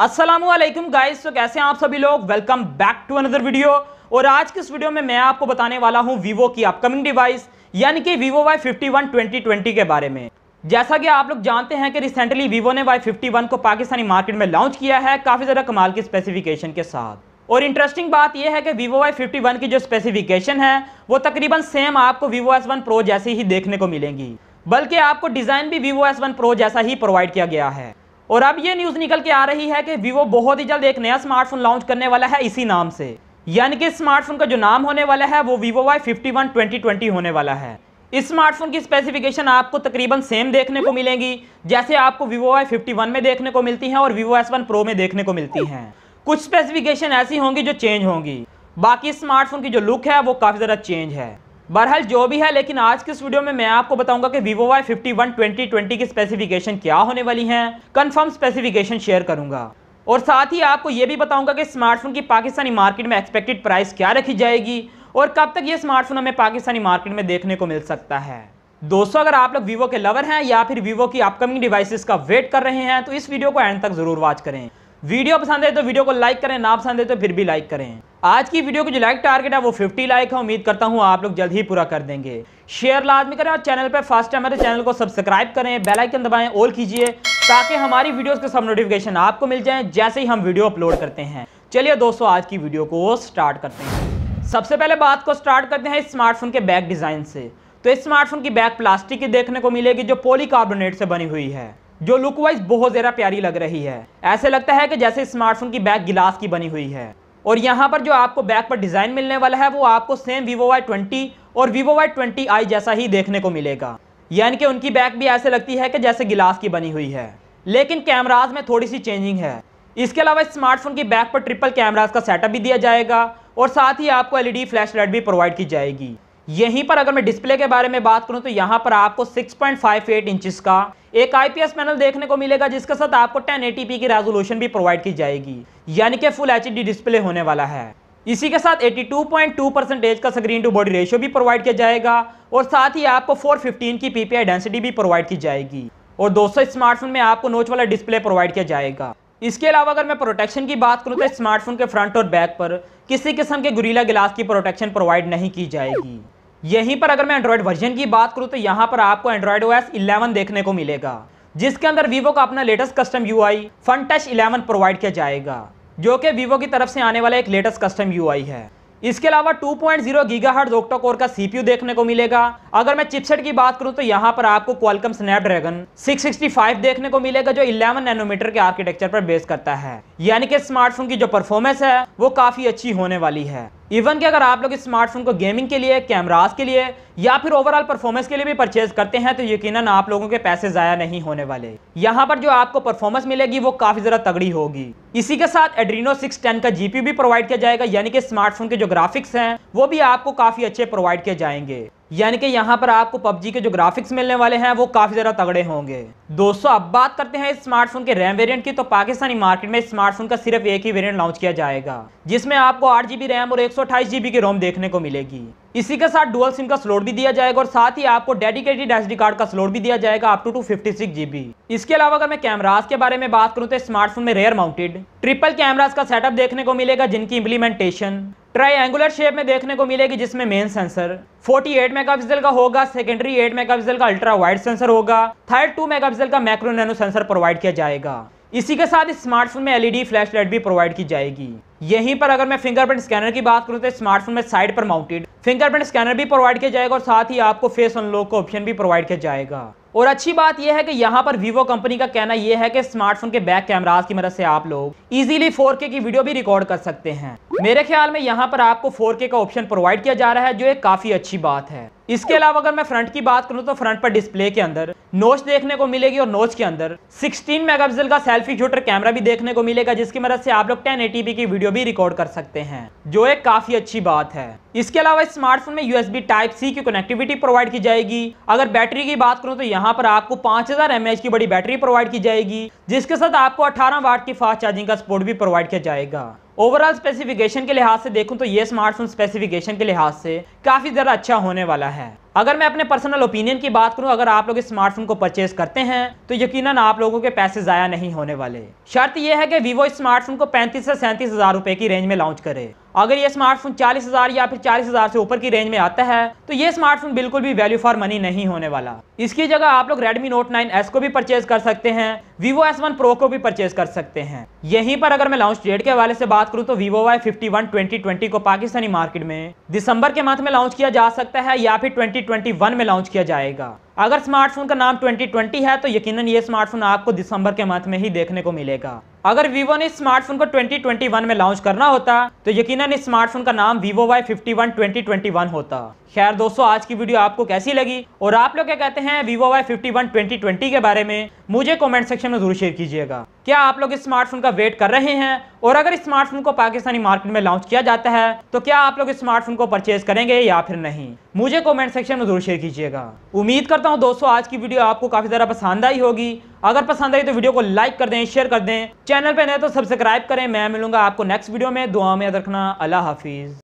Aslam guys तो कैसे हैं आप सभी लोग welcome back to another video और आज के इस वीडियो में मैं आपको बताने वाला हूं वीवो की अपकमिंग डिवाइस यानी कि वीवो वाई फिफ्टी वन के बारे में जैसा कि आप लोग जानते हैं कि रिसेंटली वीवो ने वाई फिफ्टी वन को पाकिस्तानी मार्केट में लॉन्च किया है काफ़ी ज़्यादा कमाल की स्पेसिफिकेशन के साथ और इंटरेस्टिंग बात यह है कि वीवो वाई फिफ्टी वन की जो स्पेसिफिकेशन है वो तकरीबन सेम आपको वीवो एस वन प्रो जैसे ही देखने को मिलेंगी बल्कि आपको डिज़ाइन भी वीवो एस वन प्रो जैसा ही प्रोवाइड किया गया है और अब ये न्यूज़ निकल के आ रही है कि वीवो बहुत ही जल्द एक नया स्मार्टफोन लॉन्च करने वाला है इसी नाम से यानी कि स्मार्टफोन का जो नाम होने वाला है वो Vivo Y fifty one twenty twenty होने वाला है इस स्मार्टफोन की स्पेसिफिकेशन आपको तकरीबन सेम देखने को मिलेंगी जैसे आपको वीवो वाई फिफ्टी वन में देखने को मिलती हैं और वीवो एस वन प्रो में देखने को मिलती हैं कुछ स्पेसिफिकेशन ऐसी होंगी जो चेंज होंगी बाकी स्मार्टफोन की जो लुक है वो काफ़ी ज़्यादा चेंज है बहरहाल जो भी है लेकिन आज के इस वीडियो में मैं आपको बताऊंगा कि Vivo Y51 2020 की स्पेसिफिकेशन क्या होने वाली हैं कंफर्म स्पेसिफिकेशन शेयर करूंगा और साथ ही आपको ये भी बताऊंगा कि स्मार्टफोन की पाकिस्तानी मार्केट में एक्सपेक्टेड प्राइस क्या रखी जाएगी और कब तक ये स्मार्टफोन हमें पाकिस्तानी मार्केट में देखने को मिल सकता है दोस्तों अगर आप लोग वीवो के लवर हैं या फिर वीवो की अपकमिंग डिवाइसेस का वेट कर रहे हैं तो इस वीडियो को एंड तक जरूर वॉच करें वीडियो पसंद है तो वीडियो को लाइक करें ना पसंद है तो फिर भी लाइक करें आज की वीडियो की जो लाइक टारगेट है वो 50 लाइक है उम्मीद करता हूँ आप लोग जल्द ही पूरा कर देंगे शेयर लाजमी करें और चैनल पर फर्स्ट टाइम है तो चैनल को सब्सक्राइब करें बेल आइकन दबाएं ऑल कीजिए ताकि हमारी वीडियोस के सब नोटिफिकेशन आपको मिल जाए जैसे ही हम वीडियो अपलोड करते हैं चलिए दोस्तों आज की वीडियो को स्टार्ट करते हैं सबसे पहले बात को स्टार्ट करते हैं स्मार्टफोन के बैक डिज़ाइन से तो इस स्मार्टफोन की बैक प्लास्टिक की देखने को मिलेगी जो पॉलीकार्बोनेट से बनी हुई है जो लुक वाइज बहुत ज़्यादा प्यारी लग रही है ऐसे लगता है कि जैसे स्मार्टफोन की बैक गिलास की बनी हुई है और यहाँ पर जो आपको बैक पर डिज़ाइन मिलने वाला है वो आपको सेम वीवो वाई ट्वेंटी और वीवो वाई ट्वेंटी आई जैसा ही देखने को मिलेगा यानी कि उनकी बैक भी ऐसे लगती है कि जैसे गिलास की बनी हुई है लेकिन कैमराज में थोड़ी सी चेंजिंग है इसके अलावा इस स्मार्टफोन की बैक पर ट्रिपल कैमराज का सेटअप भी दिया जाएगा और साथ ही आपको एलईडी फ्लैश लाइट भी प्रोवाइड की जाएगी यहीं पर अगर मैं डिस्प्ले के बारे में बात करूं तो यहाँ पर आपको 6.58 पॉइंट इंचेस का एक आईपीएस पैनल देखने को मिलेगा जिसके साथ आपको 1080p की रेजोल्यूशन भी प्रोवाइड की जाएगी यानी कि फुल एच डिस्प्ले होने वाला है इसी के साथ 82.2 परसेंटेज का स्क्रीन टू बॉडी रेशियो भी प्रोवाइड किया जाएगा और साथ ही आपको 415 की पीपीआई डेंसिटी भी प्रोवाइड की जाएगी और दो स्मार्टफोन में आपको नोच वाला डिस्प्ले प्रोवाइड किया जाएगा इसके अलावा अगर मैं प्रोटेक्शन की बात करूँ तो स्मार्टफोन के फ्रंट और बैक पर किसी किस्म के गुरीला गिलास की प्रोटेक्शन प्रोवाइड नहीं की जाएगी यहीं पर अगर मैं एंड्रॉयड वर्जन की बात करूँ तो यहाँ पर आपको एंड्रॉयड ओएस 11 देखने को मिलेगा जिसके अंदर वीवो का अपना latest custom U I fun eleven provide किया जाएगा जो कि वीवो की तरफ से आने वाला एक लेटेस्ट कस्टम यू है इसके अलावा 2.0 point zero giga hertz core का सीपीयू देखने को मिलेगा अगर मैं चिपसेट की बात करूं तो यहां पर आपको क्वालकम स्नैपड्रैगन 665 देखने को मिलेगा जो 11 नैनोमीटर के आर्किटेक्चर पर बेस करता है यानी कि स्मार्टफोन की जो परफॉर्मेंस है वो काफी अच्छी होने वाली है इवन कि अगर आप लोग इस स्मार्टफोन को गेमिंग के लिए कैमराज के लिए या फिर ओवरऑल परफॉर्मेंस के लिए भी परचेज करते हैं तो यकीनन आप लोगों के पैसे ज़ाया नहीं होने वाले यहाँ पर जो आपको परफॉर्मेंस मिलेगी वो काफ़ी ज़रा तगड़ी होगी इसी के साथ एड्रीनो 610 का जीपी भी प्रोवाइड किया जाएगा यानी कि स्मार्टफोन के जो ग्राफिक्स हैं वो भी आपको काफ़ी अच्छे प्रोवाइड किए जाएंगे यानी कि यहाँ पर आपको PUBG के जो ग्राफिक्स मिलने वाले हैं वो काफ़ी ज़्यादा तगड़े होंगे दोस्तों अब बात करते हैं इस स्मार्टफोन के रैम वेरिएंट की तो पाकिस्तानी मार्केट में स्मार्टफोन का सिर्फ एक ही वेरिएंट लॉन्च किया जाएगा जिसमें आपको आठ जीबी रैम और एक सौ की रोम देखने को मिलेगी इसी के साथ डुअल सिम का स्लोट भी दिया जाएगा और साथ ही आपको डेडिकेटेड एस कार्ड का स्लोट भी दिया जाएगा अप टू टू फिफ्टी इसके अलावा अगर मैं कैमराज के बारे में बात करूँ तो स्मार्टफोन में रेयर माउंटेड ट्रिपल कैमराज का सेटअप देखने को मिलेगा जिनकी इम्प्लीमेंटेशन ट्राइंगुलर शेप में देखने को मिलेगी जिसमें मेन सेंसर 48 मेगापिक्सल का होगा सेकेंडरी 8 मेगापिक्सल का अल्ट्रा वाइड सेंसर होगा थर्ड 2 मेगापिक्सल का मैक्रो नैनो सेंसर प्रोवाइड किया जाएगा इसी के साथ इस स्मार्टफोन में एलईडी फ्लैश लाइट भी प्रोवाइड की जाएगी यहीं पर अगर मैं फिंगरप्रिंट स्कैनर की बात करूं तो स्मार्टफोन में साइड पर माउंटेड फिंगरप्रिंट स्कैनर भी प्रोवाइड किया जाएगा और साथ ही आपको फेस अनलॉक का ऑप्शन भी प्रोवाइड किया जाएगा और अच्छी बात यह है कि यहाँ पर वीवो कंपनी का कहना यह है कि स्मार्टफोन के बैक कैमराज की मदद से आप लोग इजीली 4K की वीडियो भी रिकॉर्ड कर सकते हैं मेरे ख्याल में यहाँ पर आपको 4K का ऑप्शन प्रोवाइड किया जा रहा है जो एक काफी अच्छी बात है इसके अलावा अगर मैं फ्रंट की बात करूँ तो फ्रंट पर डिस्प्ले के अंदर नोच देखने को मिलेगी और नोच के अंदर सिक्सटीन मेगा का सेल्फी शूटर कैमरा भी देखने को मिलेगा जिसकी मदद से आप लोग टेन की वीडियो भी रिकॉर्ड कर सकते हैं जो एक काफी अच्छी बात है इसके अलावा स्मार्टफोन में यूएसबी टाइप सी की कनेक्टिविटी प्रोवाइड की जाएगी अगर बैटरी की बात करूँ तो यहाँ यहाँ पर आपको 5000 हजार की बड़ी बैटरी प्रोवाइड की जाएगी जिसके साथ आपको 18 वाट की फास्ट चार्जिंग का सपोर्ट भी प्रोवाइड किया जाएगा ओवरऑल स्पेसिफिकेशन के लिहाज से देखूं तो ये स्मार्टफोन स्पेसिफिकेशन के लिहाज से काफी ज़्यादा अच्छा होने वाला है अगर मैं अपने पर्सनल ओपिनियन की बात करूं अगर आप लोग इस स्मार्टफोन को परचेज करते हैं तो यकीनन आप लोगों के पैसे ज़ाया नहीं होने वाले शर्त यह है कि वीवो इस स्मार्टफोन को 35 से सैंतीस हज़ार रुपए की रेंज में लॉन्च करे अगर ये स्मार्टफोन चालीस हज़ार या फिर चालीस हज़ार से ऊपर की रेंज में आता है तो ये स्मार्टफोन बिल्कुल भी वैल्यू फॉर मनी नहीं होने वाला इसकी जगह आप लोग Redmi Note 9s को भी परचेज कर सकते हैं Vivo S1 Pro को भी परचेज कर सकते हैं यहीं पर अगर मैं लॉन्च डेट के हवाले से बात करूं तो Vivo Y51 2020 को पाकिस्तानी मार्केट में दिसंबर के मंथ में लॉन्च किया जा सकता है या फिर 2021 में लॉन्च किया जाएगा अगर स्मार्टफोन का नाम 2020 है तो यकीनन ये स्मार्टफोन आपको दिसंबर के मंथ में ही देखने को मिलेगा अगर वीवो ने स्मार्टफोन को 2021 में लॉन्च करना होता तो यकीनन इस स्मार्टफोन का नाम Vivo Y fifty one twenty twenty one होता खैर दोस्तों आज की वीडियो आपको कैसी लगी और आप लोग क्या कहते हैं Vivo Y fifty one twenty twenty के बारे में मुझे कॉमेंट सेक्शन में जरूर शेयर कीजिएगा क्या आप लोग इस स्मार्टफोन का वेट कर रहे हैं और अगर स्मार्टफोन को पाकिस्तानी मार्केट में लॉन्च किया जाता है तो क्या आप लोग स्मार्टफोन को परचेज करेंगे या फिर नहीं मुझे कमेंट सेक्शन में जरूर शेयर कीजिएगा उम्मीद करता हूँ दोस्तों आज की वीडियो आपको काफी ज़्यादा पसंद आई होगी अगर पसंद आई तो वीडियो को लाइक कर दें शेयर कर दें चैनल पर नए तो सब्सक्राइब करें मैं मिलूंगा आपको नेक्स्ट वीडियो में दुआ में याद रखना अल्लाह हाफिज़